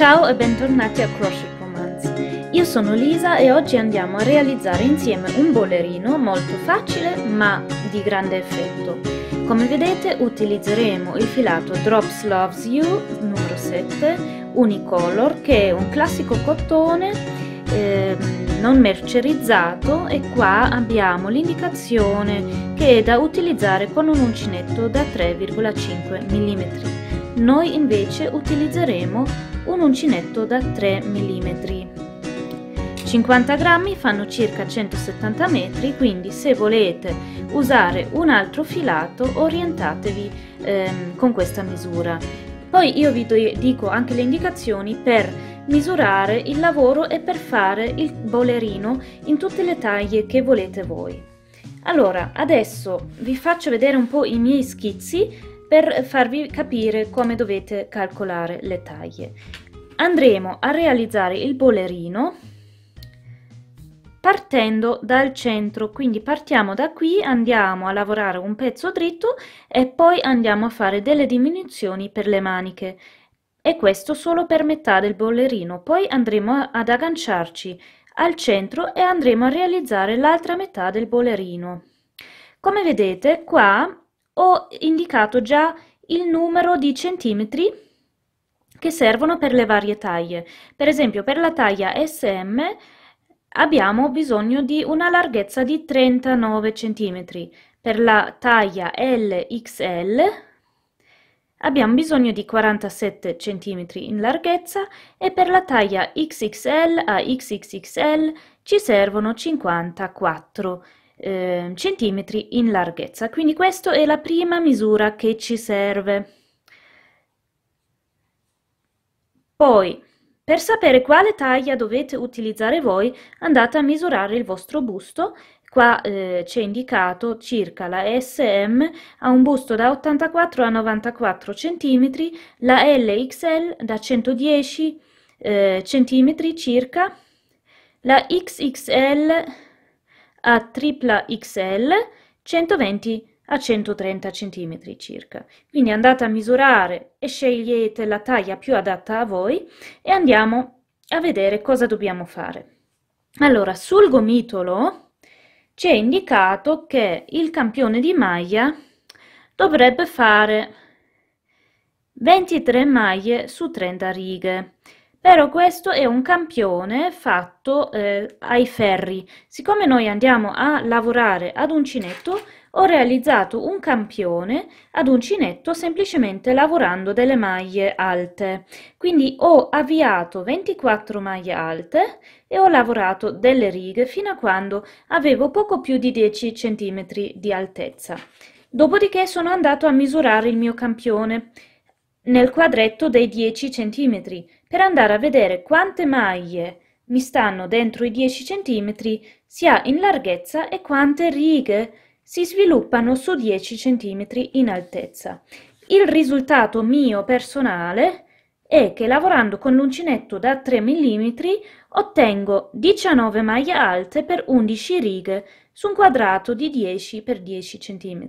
Ciao e bentornati a Crochet Romance. Io sono Lisa e oggi andiamo a realizzare insieme un bollerino molto facile ma di grande effetto. Come vedete utilizzeremo il filato Drops Loves You numero 7 Unicolor che è un classico cottone eh, non mercerizzato e qua abbiamo l'indicazione che è da utilizzare con un uncinetto da 3,5 mm. Noi invece utilizzeremo un uncinetto da 3 mm. 50 grammi fanno circa 170 metri, quindi se volete usare un altro filato orientatevi ehm, con questa misura. Poi io vi dico anche le indicazioni per misurare il lavoro e per fare il bolerino in tutte le taglie che volete voi. Allora, adesso vi faccio vedere un po' i miei schizzi per farvi capire come dovete calcolare le taglie. Andremo a realizzare il bolerino partendo dal centro, quindi partiamo da qui, andiamo a lavorare un pezzo dritto e poi andiamo a fare delle diminuzioni per le maniche e questo solo per metà del bollerino, poi andremo ad agganciarci al centro e andremo a realizzare l'altra metà del bollerino. Come vedete qua ho indicato già il numero di centimetri che servono per le varie taglie. Per esempio per la taglia SM abbiamo bisogno di una larghezza di 39 centimetri, per la taglia LXL abbiamo bisogno di 47 centimetri in larghezza e per la taglia XXL a XXXL ci servono 54 cm eh, centimetri in larghezza. Quindi questa è la prima misura che ci serve. Poi, per sapere quale taglia dovete utilizzare voi, andate a misurare il vostro busto. Qua eh, c'è indicato circa la SM ha un busto da 84 a 94 cm, la LXL da 110 eh, cm circa, la XXL a tripla XL 120 a 130 cm circa. Quindi andate a misurare e scegliete la taglia più adatta a voi e andiamo a vedere cosa dobbiamo fare. Allora, sul gomitolo ci è indicato che il campione di maglia dovrebbe fare 23 maglie su 30 righe. Però questo è un campione fatto eh, ai ferri. Siccome noi andiamo a lavorare ad uncinetto, ho realizzato un campione ad uncinetto semplicemente lavorando delle maglie alte. Quindi ho avviato 24 maglie alte e ho lavorato delle righe fino a quando avevo poco più di 10 cm di altezza. Dopodiché sono andato a misurare il mio campione nel quadretto dei 10 cm per andare a vedere quante maglie mi stanno dentro i 10 cm sia in larghezza e quante righe si sviluppano su 10 cm in altezza. Il risultato mio personale è che lavorando con l'uncinetto da 3 mm ottengo 19 maglie alte per 11 righe su un quadrato di 10 x 10 cm.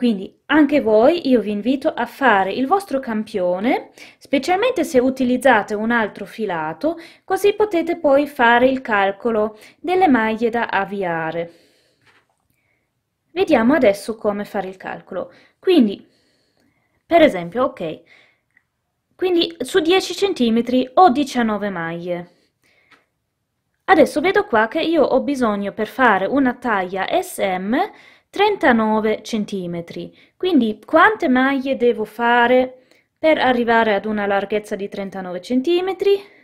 Quindi anche voi io vi invito a fare il vostro campione, specialmente se utilizzate un altro filato, così potete poi fare il calcolo delle maglie da avviare. Vediamo adesso come fare il calcolo. Quindi, per esempio, ok, quindi su 10 cm ho 19 maglie. Adesso vedo qua che io ho bisogno per fare una taglia SM 39 centimetri. Quindi quante maglie devo fare per arrivare ad una larghezza di 39 centimetri?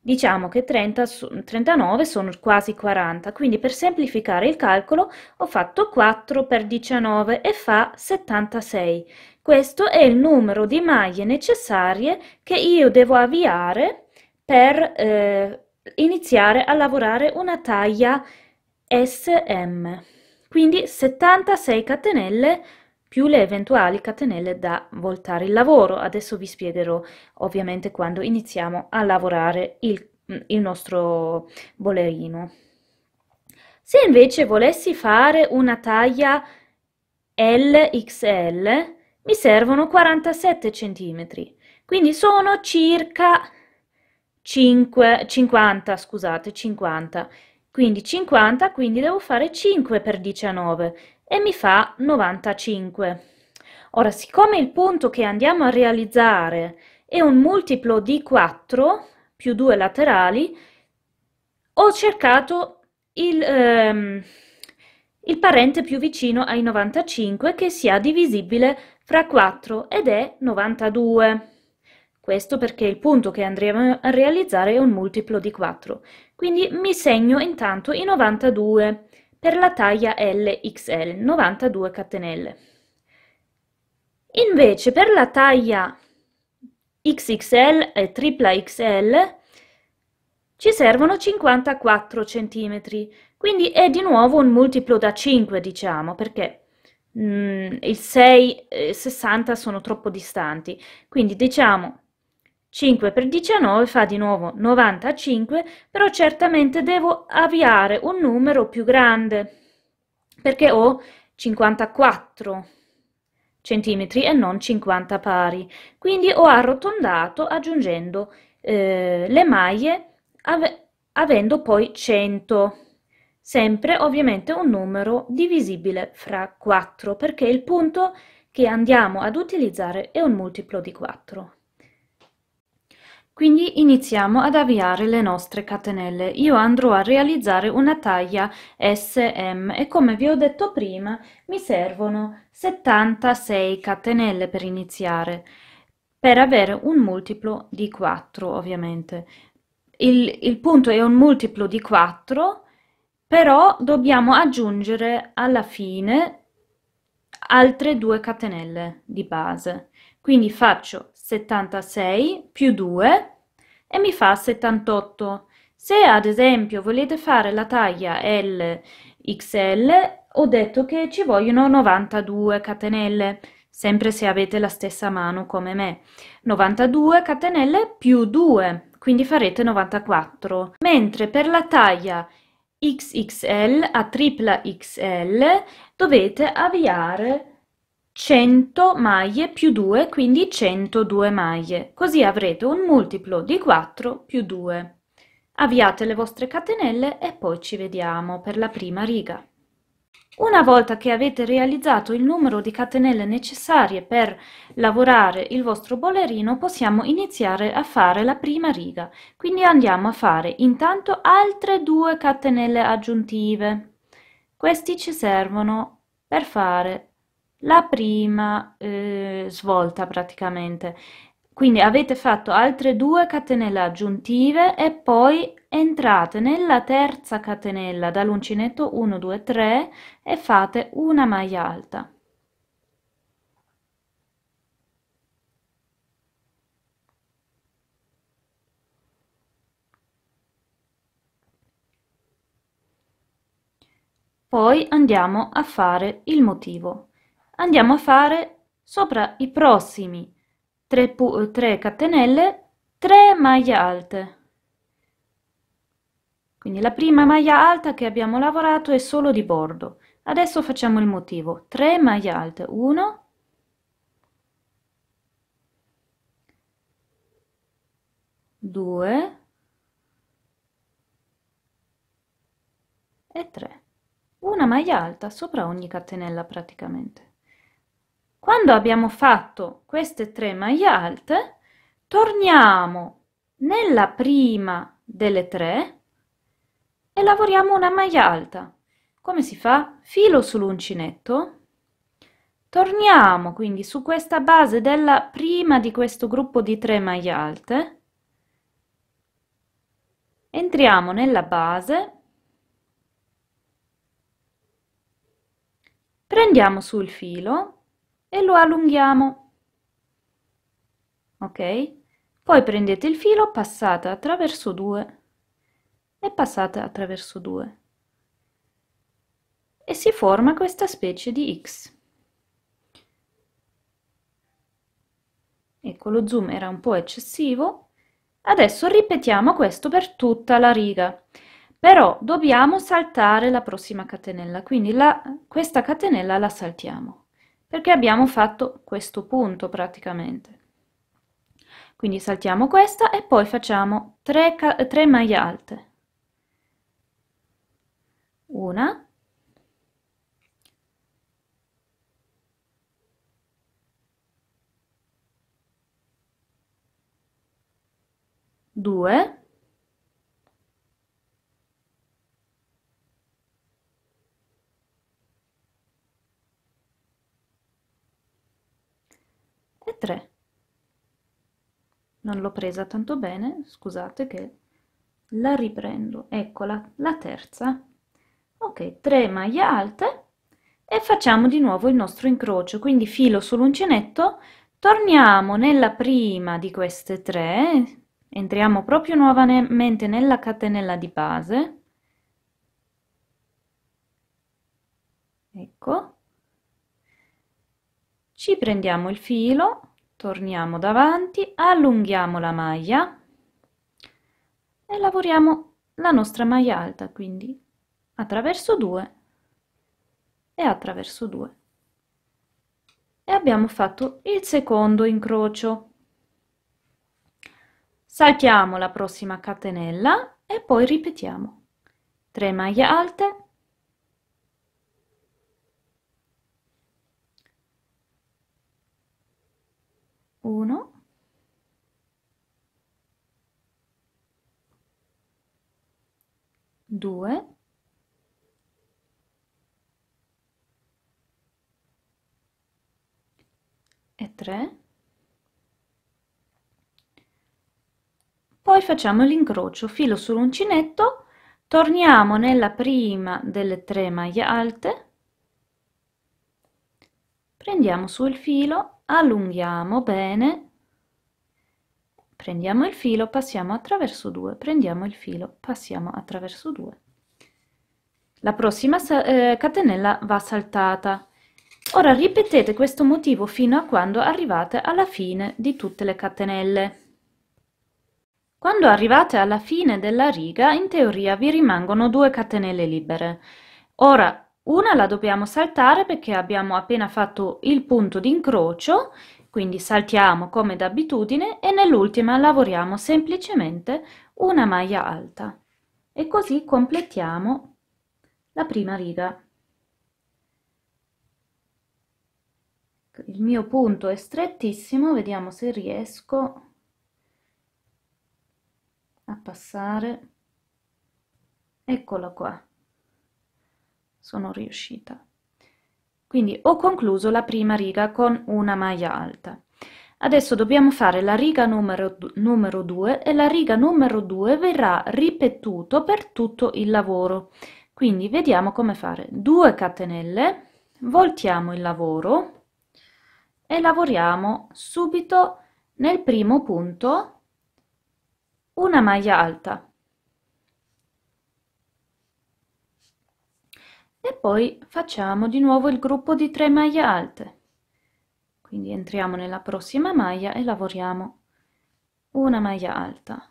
Diciamo che 30, 39 sono quasi 40, quindi per semplificare il calcolo ho fatto 4 per 19 e fa 76. Questo è il numero di maglie necessarie che io devo avviare per eh, iniziare a lavorare una taglia SM. Quindi 76 catenelle più le eventuali catenelle da voltare il lavoro. Adesso vi spiegherò ovviamente quando iniziamo a lavorare il, mm, il nostro bolerino. Se invece volessi fare una taglia LXL mi servono 47 centimetri quindi sono circa 5, 50, scusate, 50 quindi 50, quindi devo fare 5 per 19 e mi fa 95. Ora, siccome il punto che andiamo a realizzare è un multiplo di 4 più 2 laterali, ho cercato il, ehm, il parente più vicino ai 95 che sia divisibile fra 4 ed è 92. Questo perché il punto che andremo a realizzare è un multiplo di 4. Quindi mi segno intanto i 92 per la taglia LXL, 92 catenelle. Invece per la taglia XXL e tripla XL ci servono 54 cm, quindi è di nuovo un multiplo da 5 diciamo, perché mh, mm, il 6 e 60 sono troppo distanti, quindi diciamo 5 per 19 fa di nuovo 95, però certamente devo avviare un numero più grande, perché ho 54 centimetri e non 50 pari. Quindi ho arrotondato aggiungendo eh, le maglie av avendo poi 100. Sempre ovviamente un numero divisibile fra 4, perché il punto che andiamo ad utilizzare è un multiplo di 4. Quindi iniziamo ad avviare le nostre catenelle. Io andrò a realizzare una taglia SM e come vi ho detto prima mi servono 76 catenelle per iniziare per avere un multiplo di 4 ovviamente. Il, il punto è un multiplo di 4 però dobbiamo aggiungere alla fine altre due catenelle di base. Quindi faccio 76 più 2 e mi fa 78. Se ad esempio volete fare la taglia LXL, ho detto che ci vogliono 92 catenelle, sempre se avete la stessa mano come me. 92 catenelle più 2, quindi farete 94. Mentre per la taglia XXL a tripla XL dovete avviare 100 maglie più 2, quindi 102 maglie. Così avrete un multiplo di 4 più 2. Avviate le vostre catenelle e poi ci vediamo per la prima riga. Una volta che avete realizzato il numero di catenelle necessarie per lavorare il vostro bolerino, possiamo iniziare a fare la prima riga. Quindi andiamo a fare intanto altre due catenelle aggiuntive. Questi ci servono per fare la prima eh, svolta praticamente. Quindi avete fatto altre due catenelle aggiuntive e poi entrate nella terza catenella dall'uncinetto 1, 2, 3 e fate una maglia alta. Poi andiamo a fare il motivo andiamo a fare sopra i prossimi 3, 3 catenelle 3 maglie alte quindi la prima maglia alta che abbiamo lavorato è solo di bordo adesso facciamo il motivo 3 maglie alte 1 2 e 3 una maglia alta sopra ogni catenella praticamente quando abbiamo fatto queste tre maglie alte, torniamo nella prima delle tre e lavoriamo una maglia alta. Come si fa? Filo sull'uncinetto, torniamo quindi su questa base della prima di questo gruppo di tre maglie alte, entriamo nella base, prendiamo sul filo e lo allunghiamo. Ok? Poi prendete il filo, passate attraverso due e passate attraverso due e si forma questa specie di X. Ecco, lo zoom era un po' eccessivo. Adesso ripetiamo questo per tutta la riga. Però dobbiamo saltare la prossima catenella, quindi la, questa catenella la saltiamo perché abbiamo fatto questo punto praticamente. Quindi saltiamo questa e poi facciamo 3, 3 maglie alte. Una, due, e 3 non l'ho presa tanto bene scusate che la riprendo eccola la terza ok 3 maglie alte e facciamo di nuovo il nostro incrocio quindi filo sull'uncinetto torniamo nella prima di queste tre entriamo proprio nuovamente nella catenella di base ecco ci prendiamo il filo torniamo davanti allunghiamo la maglia e lavoriamo la nostra maglia alta quindi attraverso 2 e attraverso 2 e abbiamo fatto il secondo incrocio saltiamo la prossima catenella e poi ripetiamo 3 maglie alte 1 2 e 3 poi facciamo l'incrocio filo sull'uncinetto torniamo nella prima delle tre maglie alte prendiamo sul filo allunghiamo bene, prendiamo il filo, passiamo attraverso due, prendiamo il filo, passiamo attraverso due. La prossima eh, catenella va saltata. Ora ripetete questo motivo fino a quando arrivate alla fine di tutte le catenelle. Quando arrivate alla fine della riga, in teoria vi rimangono due catenelle libere. Ora una la dobbiamo saltare perché abbiamo appena fatto il punto d'incrocio, quindi saltiamo come d'abitudine e nell'ultima lavoriamo semplicemente una maglia alta e così completiamo la prima riga. Il mio punto è strettissimo, vediamo se riesco a passare. Eccola qua sono riuscita. Quindi ho concluso la prima riga con una maglia alta. Adesso dobbiamo fare la riga numero 2 e la riga numero 2 verrà ripetuto per tutto il lavoro. Quindi vediamo come fare. 2 catenelle, voltiamo il lavoro e lavoriamo subito nel primo punto una maglia alta. E poi facciamo di nuovo il gruppo di 3 maglie alte. Quindi entriamo nella prossima maglia e lavoriamo una maglia alta,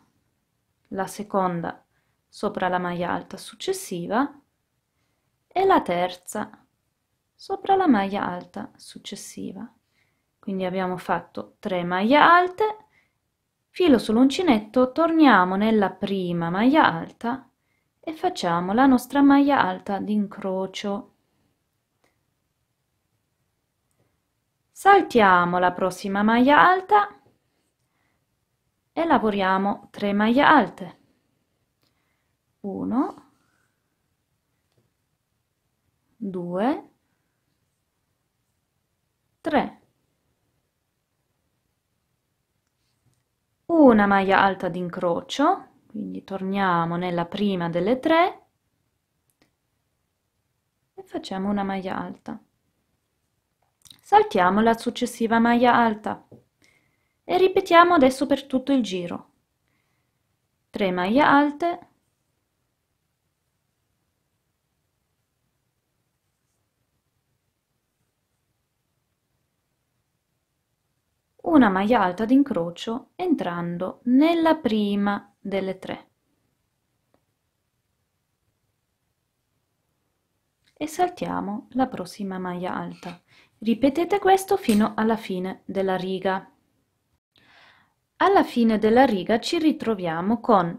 la seconda sopra la maglia alta successiva e la terza sopra la maglia alta successiva. Quindi abbiamo fatto 3 maglie alte, filo sull'uncinetto, torniamo nella prima maglia alta e facciamo la nostra maglia alta d'incrocio saltiamo la prossima maglia alta e lavoriamo 3 maglie alte 1 2 3 una maglia alta d'incrocio quindi torniamo nella prima delle tre e facciamo una maglia alta saltiamo la successiva maglia alta e ripetiamo adesso per tutto il giro 3 maglie alte una maialta d'incrocio entrando nella prima delle tre e saltiamo la prossima maglia alta ripetete questo fino alla fine della riga alla fine della riga ci ritroviamo con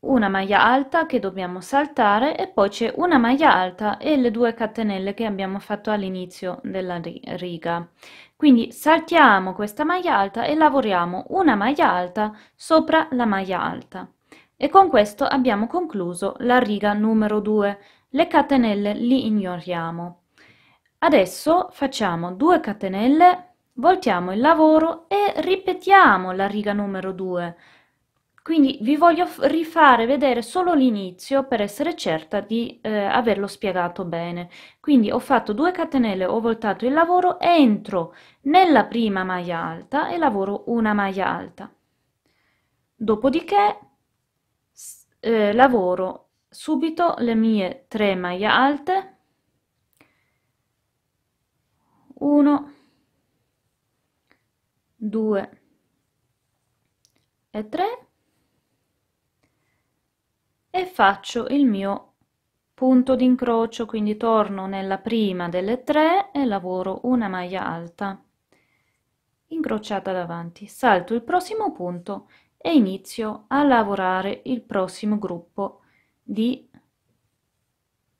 una maglia alta che dobbiamo saltare e poi c'è una maglia alta e le due catenelle che abbiamo fatto all'inizio della riga quindi saltiamo questa maglia alta e lavoriamo una maglia alta sopra la maglia alta e con questo abbiamo concluso la riga numero 2 le catenelle li ignoriamo adesso facciamo 2 catenelle voltiamo il lavoro e ripetiamo la riga numero 2 quindi vi voglio rifare vedere solo l'inizio per essere certa di eh, averlo spiegato bene. Quindi ho fatto 2 catenelle, ho voltato il lavoro, entro nella prima maglia alta e lavoro una maglia alta. Dopodiché eh, lavoro subito le mie 3 maglie alte, 1, 2 e 3 e faccio il mio punto d'incrocio quindi torno nella prima delle tre e lavoro una maglia alta incrociata davanti salto il prossimo punto e inizio a lavorare il prossimo gruppo di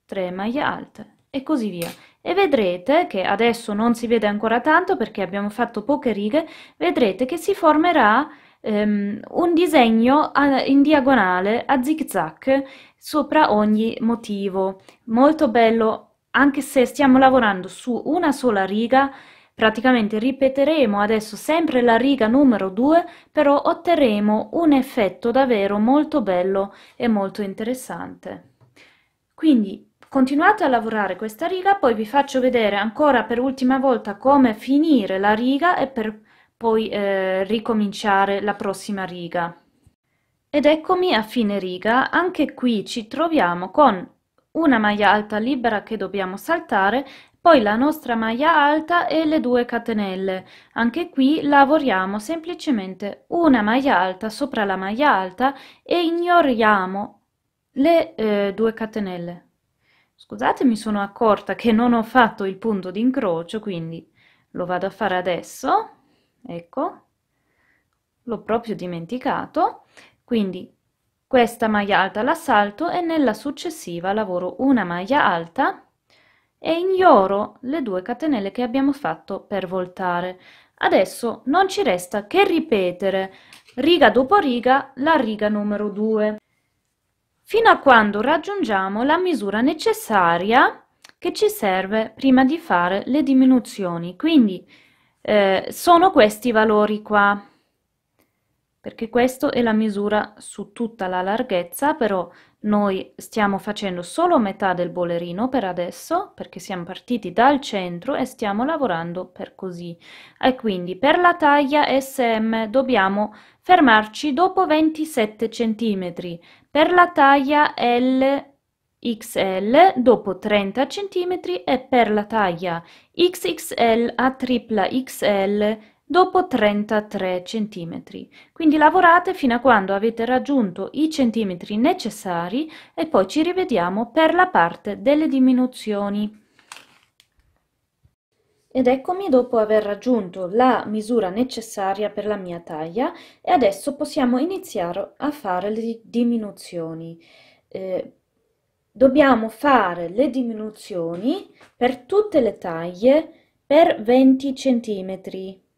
3 maglie alte e così via e vedrete che adesso non si vede ancora tanto perché abbiamo fatto poche righe vedrete che si formerà ehm, un disegno a, in diagonale a zig zag sopra ogni motivo. Molto bello, anche se stiamo lavorando su una sola riga, praticamente ripeteremo adesso sempre la riga numero 2, però otterremo un effetto davvero molto bello e molto interessante. Quindi continuate a lavorare questa riga, poi vi faccio vedere ancora per ultima volta come finire la riga e per poi eh, ricominciare la prossima riga. Ed eccomi a fine riga, anche qui ci troviamo con una maglia alta libera che dobbiamo saltare, poi la nostra maglia alta e le due catenelle. Anche qui lavoriamo semplicemente una maglia alta sopra la maglia alta e ignoriamo le eh, due catenelle. Scusate, mi sono accorta che non ho fatto il punto d'incrocio, quindi lo vado a fare adesso ecco l'ho proprio dimenticato quindi questa maglia alta la salto e nella successiva lavoro una maglia alta e ignoro le due catenelle che abbiamo fatto per voltare adesso non ci resta che ripetere riga dopo riga la riga numero 2 fino a quando raggiungiamo la misura necessaria che ci serve prima di fare le diminuzioni quindi eh, sono questi valori qua, perché questa è la misura su tutta la larghezza, però noi stiamo facendo solo metà del bolerino per adesso, perché siamo partiti dal centro e stiamo lavorando per così. E quindi per la taglia SM dobbiamo fermarci dopo 27 cm, per la taglia L XL dopo 30 cm e per la taglia XXL a tripla XL dopo 33 cm. Quindi lavorate fino a quando avete raggiunto i centimetri necessari e poi ci rivediamo per la parte delle diminuzioni. Ed eccomi dopo aver raggiunto la misura necessaria per la mia taglia e adesso possiamo iniziare a fare le diminuzioni. Eh, dobbiamo fare le diminuzioni per tutte le taglie per 20 centimetri.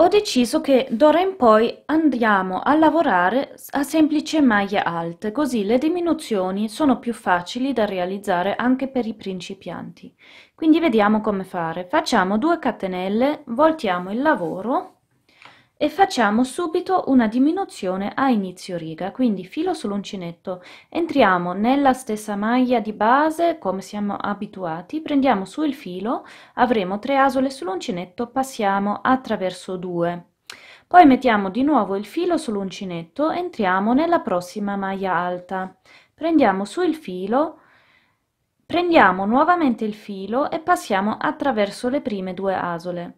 Ho deciso che d'ora in poi andiamo a lavorare a semplice maglie alte, così le diminuzioni sono più facili da realizzare anche per i principianti. Quindi vediamo come fare. Facciamo due catenelle, voltiamo il lavoro e facciamo subito una diminuzione a inizio riga quindi filo sull'uncinetto entriamo nella stessa maglia di base come siamo abituati prendiamo su il filo avremo tre asole sull'uncinetto passiamo attraverso due poi mettiamo di nuovo il filo sull'uncinetto entriamo nella prossima maglia alta prendiamo su il filo prendiamo nuovamente il filo e passiamo attraverso le prime due asole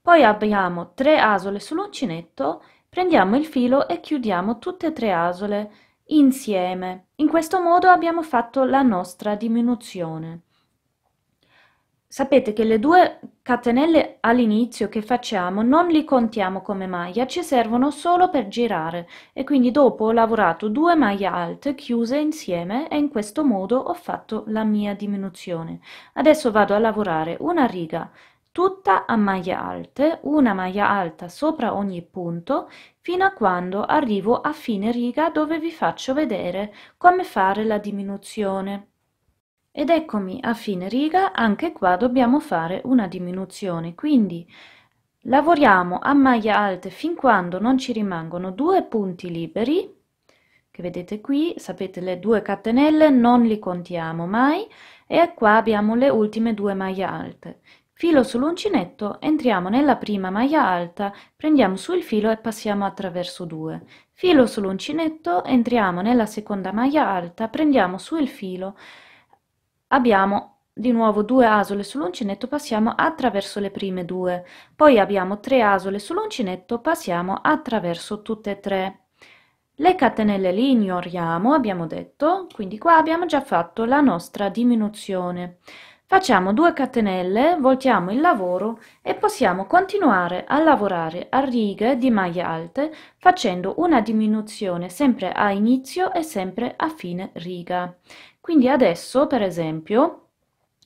poi abbiamo tre asole sull'uncinetto, prendiamo il filo e chiudiamo tutte e tre asole insieme. In questo modo abbiamo fatto la nostra diminuzione. Sapete che le due catenelle all'inizio che facciamo non li contiamo come maglia, ci servono solo per girare e quindi dopo ho lavorato due maglie alte chiuse insieme e in questo modo ho fatto la mia diminuzione. Adesso vado a lavorare una riga tutta a maglie alte, una maglia alta sopra ogni punto, fino a quando arrivo a fine riga dove vi faccio vedere come fare la diminuzione. Ed eccomi a fine riga, anche qua dobbiamo fare una diminuzione, quindi lavoriamo a maglie alte fin quando non ci rimangono due punti liberi, che vedete qui, sapete le due catenelle non li contiamo mai, e qua abbiamo le ultime due maglie alte. Filo sull'uncinetto, entriamo nella prima maglia alta, prendiamo su il filo e passiamo attraverso due. Filo sull'uncinetto, entriamo nella seconda maglia alta, prendiamo su il filo, abbiamo di nuovo due asole sull'uncinetto, passiamo attraverso le prime due. Poi abbiamo tre asole sull'uncinetto, passiamo attraverso tutte e tre. Le catenelle le ignoriamo, abbiamo detto, quindi qua abbiamo già fatto la nostra diminuzione. Facciamo 2 catenelle, voltiamo il lavoro e possiamo continuare a lavorare a righe di maglie alte facendo una diminuzione sempre a inizio e sempre a fine riga. Quindi adesso, per esempio,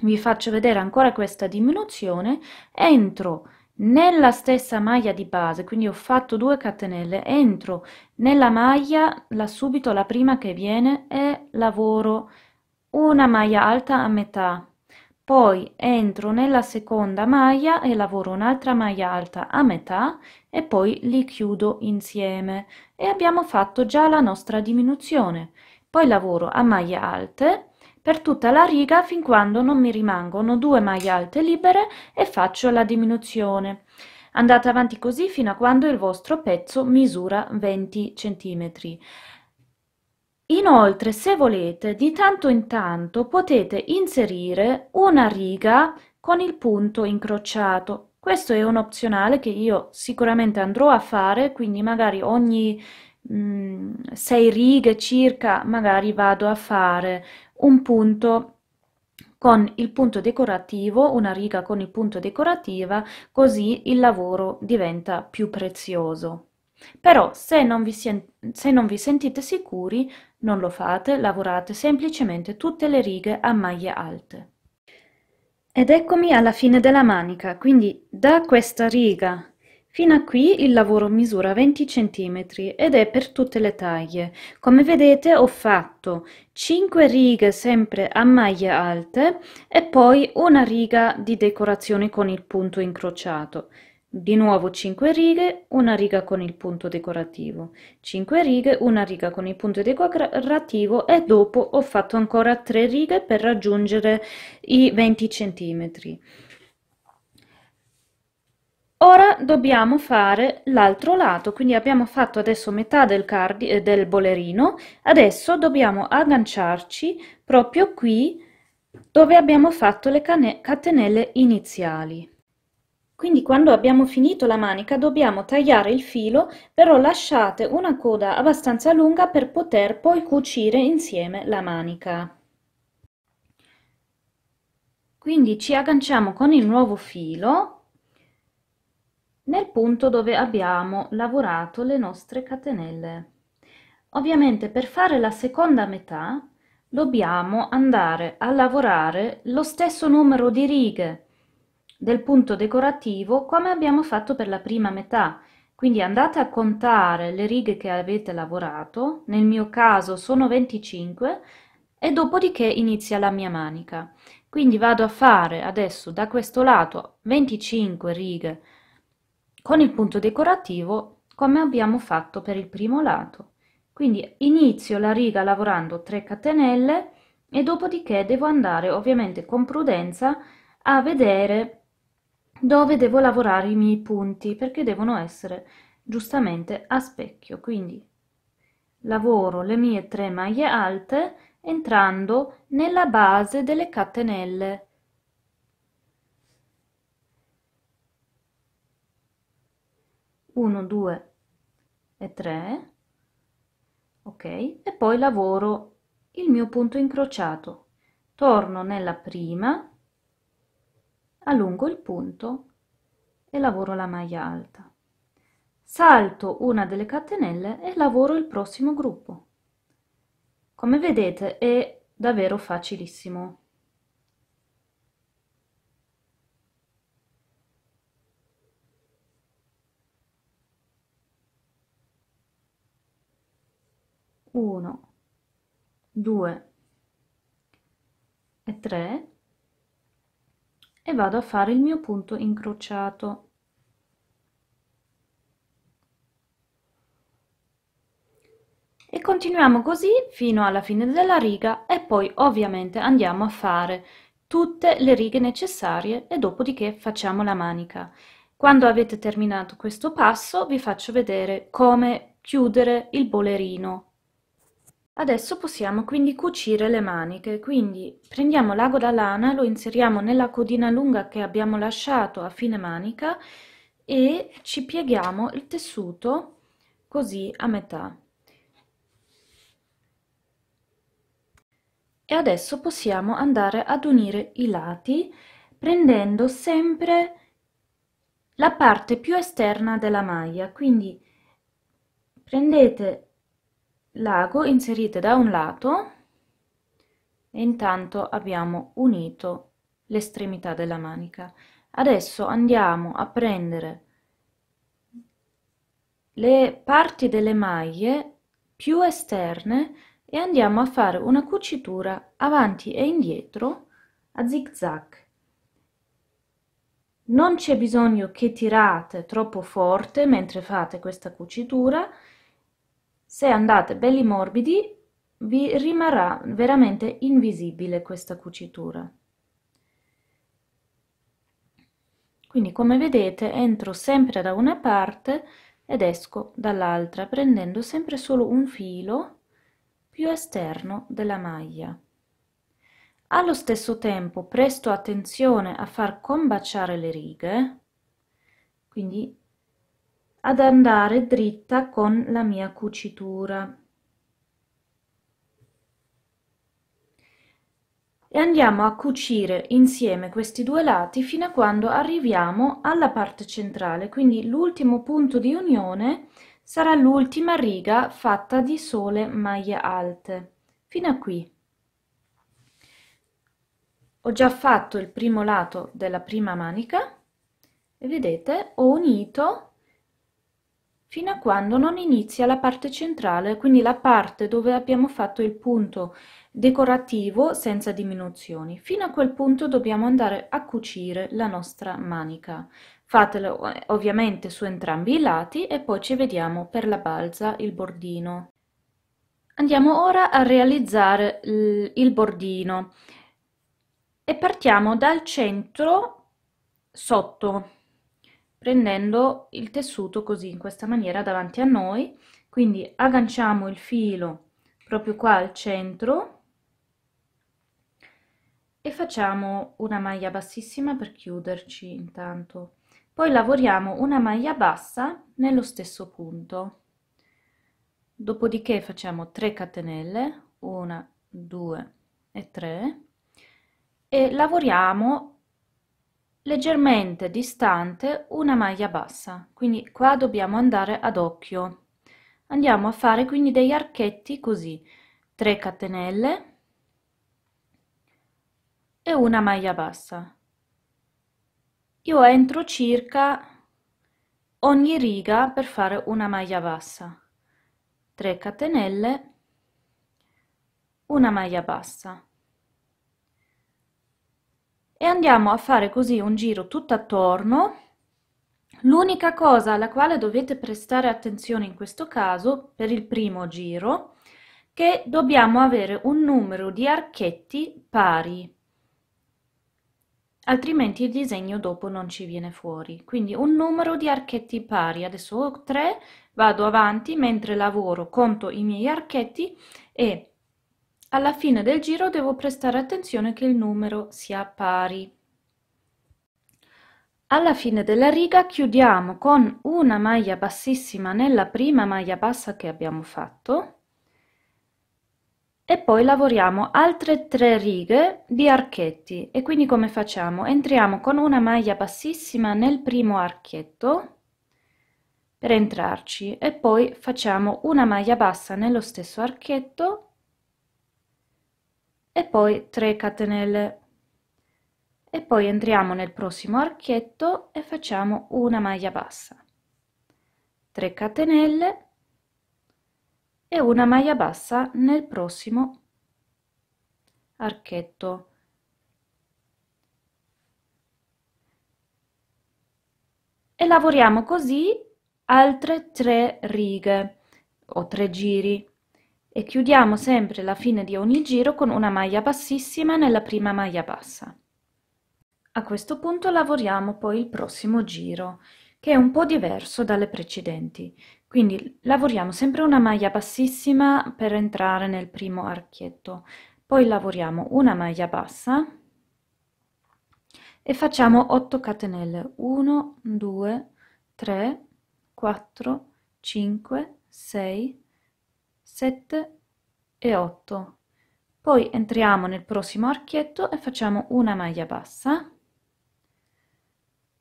vi faccio vedere ancora questa diminuzione, entro nella stessa maglia di base, quindi ho fatto 2 catenelle, entro nella maglia, la subito la prima che viene e lavoro una maglia alta a metà poi entro nella seconda maglia e lavoro un'altra maglia alta a metà e poi li chiudo insieme e abbiamo fatto già la nostra diminuzione. Poi lavoro a maglie alte per tutta la riga fin quando non mi rimangono due maglie alte libere e faccio la diminuzione. Andate avanti così fino a quando il vostro pezzo misura 20 centimetri Inoltre, se volete, di tanto in tanto potete inserire una riga con il punto incrociato. Questo è un opzionale che io sicuramente andrò a fare, quindi magari ogni mh, mm, sei righe circa magari vado a fare un punto con il punto decorativo, una riga con il punto decorativa, così il lavoro diventa più prezioso. Però se non, vi se non vi sentite sicuri, non lo fate, lavorate semplicemente tutte le righe a maglie alte. Ed eccomi alla fine della manica, quindi da questa riga Fino a qui il lavoro misura 20 cm ed è per tutte le taglie. Come vedete ho fatto 5 righe sempre a maglie alte e poi una riga di decorazione con il punto incrociato. Di nuovo 5 righe, una riga con il punto decorativo, 5 righe, una riga con il punto decorativo e dopo ho fatto ancora 3 righe per raggiungere i 20 centimetri. Ora dobbiamo fare l'altro lato, quindi abbiamo fatto adesso metà del, cardi, eh, del bolerino, adesso dobbiamo agganciarci proprio qui dove abbiamo fatto le catenelle iniziali. Quindi quando abbiamo finito la manica dobbiamo tagliare il filo, però lasciate una coda abbastanza lunga per poter poi cucire insieme la manica. Quindi ci agganciamo con il nuovo filo nel punto dove abbiamo lavorato le nostre catenelle. Ovviamente per fare la seconda metà dobbiamo andare a lavorare lo stesso numero di righe del punto decorativo come abbiamo fatto per la prima metà. Quindi andate a contare le righe che avete lavorato, nel mio caso sono 25, e dopodiché inizia la mia manica. Quindi vado a fare adesso da questo lato 25 righe con il punto decorativo come abbiamo fatto per il primo lato. Quindi inizio la riga lavorando 3 catenelle e dopodiché devo andare ovviamente con prudenza a vedere dove devo lavorare i miei punti perché devono essere giustamente a specchio quindi lavoro le mie tre maglie alte entrando nella base delle catenelle Uno, due e tre ok e poi lavoro il mio punto incrociato torno nella prima allungo il punto e lavoro la maglia alta salto una delle catenelle e lavoro il prossimo gruppo come vedete è davvero facilissimo uno due e tre e vado a fare il mio punto incrociato e continuiamo così fino alla fine della riga e poi ovviamente andiamo a fare tutte le righe necessarie e dopodiché facciamo la manica quando avete terminato questo passo vi faccio vedere come chiudere il bolerino Adesso possiamo quindi cucire le maniche, quindi prendiamo l'ago da lana, lo inseriamo nella codina lunga che abbiamo lasciato a fine manica e ci pieghiamo il tessuto così a metà. E adesso possiamo andare ad unire i lati prendendo sempre la parte più esterna della maglia, quindi prendete lago inserite da un lato e intanto abbiamo unito l'estremità della manica adesso andiamo a prendere le parti delle maglie più esterne e andiamo a fare una cucitura avanti e indietro a zig zag non c'è bisogno che tirate troppo forte mentre fate questa cucitura se andate belli morbidi vi rimarrà veramente invisibile questa cucitura. Quindi come vedete entro sempre da una parte ed esco dall'altra prendendo sempre solo un filo più esterno della maglia. Allo stesso tempo presto attenzione a far combaciare le righe, quindi ad andare dritta con la mia cucitura. E andiamo a cucire insieme questi due lati fino a quando arriviamo alla parte centrale, quindi l'ultimo punto di unione sarà l'ultima riga fatta di sole maglie alte, fino a qui. Ho già fatto il primo lato della prima manica e vedete ho unito fino a quando non inizia la parte centrale, quindi la parte dove abbiamo fatto il punto decorativo senza diminuzioni. Fino a quel punto dobbiamo andare a cucire la nostra manica. Fatelo eh, ovviamente su entrambi i lati e poi ci vediamo per la balza il bordino. Andiamo ora a realizzare il bordino e partiamo dal centro sotto prendendo il tessuto così in questa maniera davanti a noi quindi agganciamo il filo proprio qua al centro e facciamo una maglia bassissima per chiuderci intanto poi lavoriamo una maglia bassa nello stesso punto dopodiché facciamo 3 catenelle 1 2 e 3 e lavoriamo Leggermente distante una maglia bassa, quindi qua dobbiamo andare ad occhio. Andiamo a fare quindi degli archetti così, 3 catenelle e una maglia bassa. Io entro circa ogni riga per fare una maglia bassa 3 catenelle una maglia bassa e andiamo a fare così un giro tutto attorno L'unica cosa alla quale dovete prestare attenzione in questo caso, per il primo giro, che dobbiamo avere un numero di archetti pari, altrimenti il disegno dopo non ci viene fuori. Quindi un numero di archetti pari, adesso ho 3, vado avanti mentre lavoro, conto i miei archetti e alla fine del giro devo prestare attenzione che il numero sia pari. Alla fine della riga chiudiamo con una maglia bassissima nella prima maglia bassa che abbiamo fatto e poi lavoriamo altre tre righe di archetti e quindi come facciamo? Entriamo con una maglia bassissima nel primo archetto per entrarci e poi facciamo una maglia bassa nello stesso archetto e poi 3 catenelle e poi entriamo nel prossimo archetto e facciamo una maglia bassa 3 catenelle e una maglia bassa nel prossimo archetto e lavoriamo così altre tre righe o tre giri e chiudiamo sempre la fine di ogni giro con una maglia bassissima nella prima maglia bassa. A questo punto lavoriamo poi il prossimo giro, che è un po' diverso dalle precedenti, quindi lavoriamo sempre una maglia bassissima per entrare nel primo archetto, poi lavoriamo una maglia bassa e facciamo 8 catenelle 1, 2, 3, 4, 5, 6, sette e 8 poi entriamo nel prossimo archetto e facciamo una maglia bassa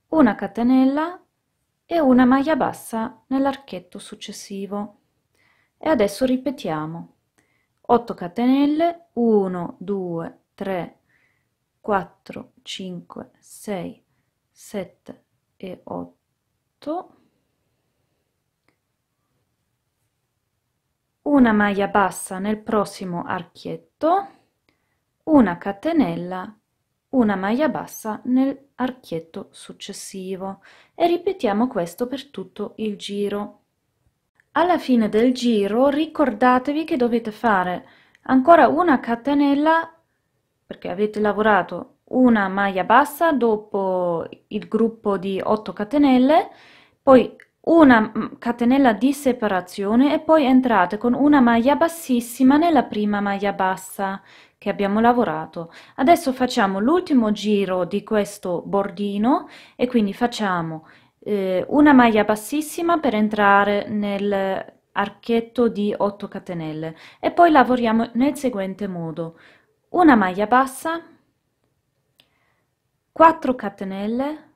una catenella e una maglia bassa nell'archetto successivo e adesso ripetiamo 8 catenelle 1 2 3 4 5 6 7 e 8 una maglia bassa nel prossimo archetto, una catenella una maglia bassa nell'archietto successivo e ripetiamo questo per tutto il giro alla fine del giro ricordatevi che dovete fare ancora una catenella perché avete lavorato una maglia bassa dopo il gruppo di 8 catenelle poi una mm, catenella di separazione e poi entrate con una maglia bassissima nella prima maglia bassa che abbiamo lavorato adesso facciamo l'ultimo giro di questo bordino e quindi facciamo eh, una maglia bassissima per entrare nel archetto di 8 catenelle e poi lavoriamo nel seguente modo una maglia bassa 4 catenelle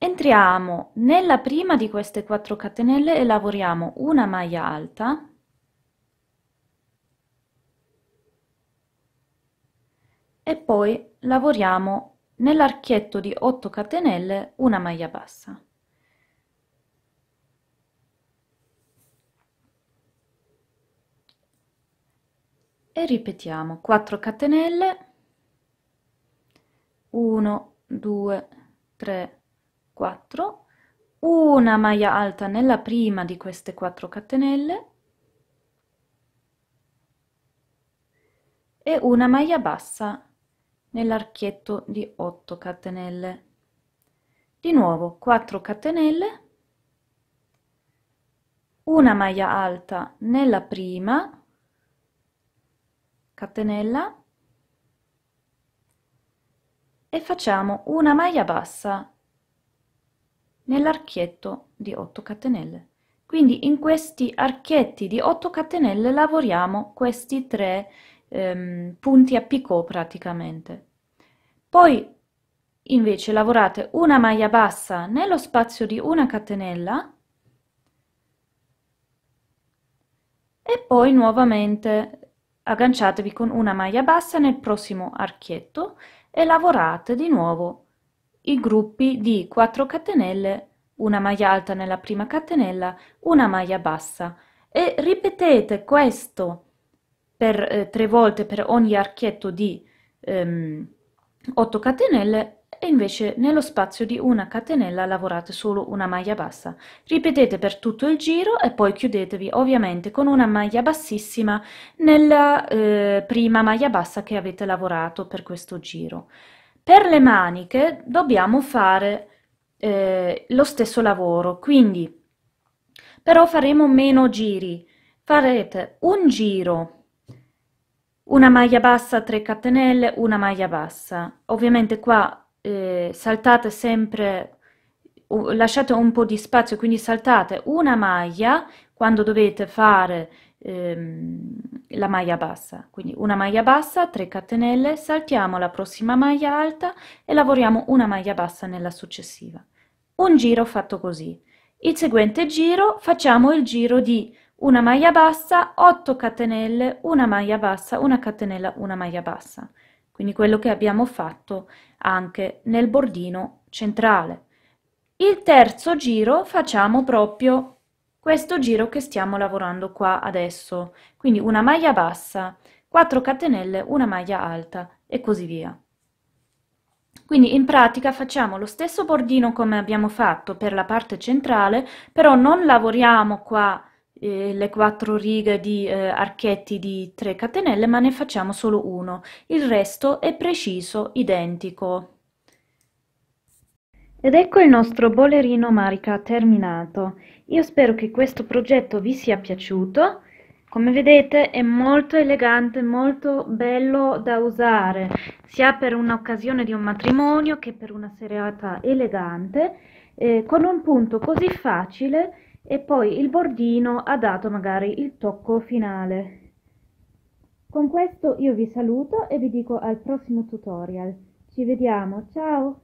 Entriamo nella prima di queste 4 catenelle e lavoriamo una maglia alta e poi lavoriamo nell'archetto di 8 catenelle una maglia bassa. E ripetiamo 4 catenelle 1 2 3 4, una maglia alta nella prima di queste 4 catenelle e una maglia bassa nell'archetto di 8 catenelle. Di nuovo 4 catenelle, una maglia alta nella prima catenella e facciamo una maglia bassa nell'archetto di 8 catenelle. Quindi in questi archetti di 8 catenelle lavoriamo questi tre ehm, punti a picco praticamente. Poi invece lavorate una maglia bassa nello spazio di una catenella e poi nuovamente agganciatevi con una maglia bassa nel prossimo archetto e lavorate di nuovo i gruppi di 4 catenelle, una maglia alta nella prima catenella, una maglia bassa e ripetete questo per eh, tre volte per ogni archetto di ehm, 8 catenelle e invece nello spazio di una catenella lavorate solo una maglia bassa. Ripetete per tutto il giro e poi chiudetevi ovviamente con una maglia bassissima nella eh, prima maglia bassa che avete lavorato per questo giro. Per le maniche dobbiamo fare eh, lo stesso lavoro, quindi però faremo meno giri. Farete un giro, una maglia bassa, 3 catenelle, una maglia bassa. Ovviamente qua eh, saltate sempre, lasciate un po' di spazio, quindi saltate una maglia quando dovete fare ehm, la maglia bassa. Quindi una maglia bassa, 3 catenelle, saltiamo la prossima maglia alta e lavoriamo una maglia bassa nella successiva. Un giro fatto così. Il seguente giro facciamo il giro di una maglia bassa, 8 catenelle, una maglia bassa, una catenella, una maglia bassa. Quindi quello che abbiamo fatto anche nel bordino centrale. Il terzo giro facciamo proprio questo giro che stiamo lavorando qua adesso. Quindi una maglia bassa, 4 catenelle, una maglia alta e così via. Quindi in pratica facciamo lo stesso bordino come abbiamo fatto per la parte centrale, però non lavoriamo qua eh, le quattro righe di eh, archetti di 3 catenelle, ma ne facciamo solo uno. Il resto è preciso, identico. Ed ecco il nostro bolerino marica terminato. Io spero che questo progetto vi sia piaciuto. Come vedete è molto elegante, molto bello da usare, sia per un'occasione di un matrimonio che per una serata elegante, eh, con un punto così facile e poi il bordino ha dato magari il tocco finale. Con questo io vi saluto e vi dico al prossimo tutorial. Ci vediamo, ciao!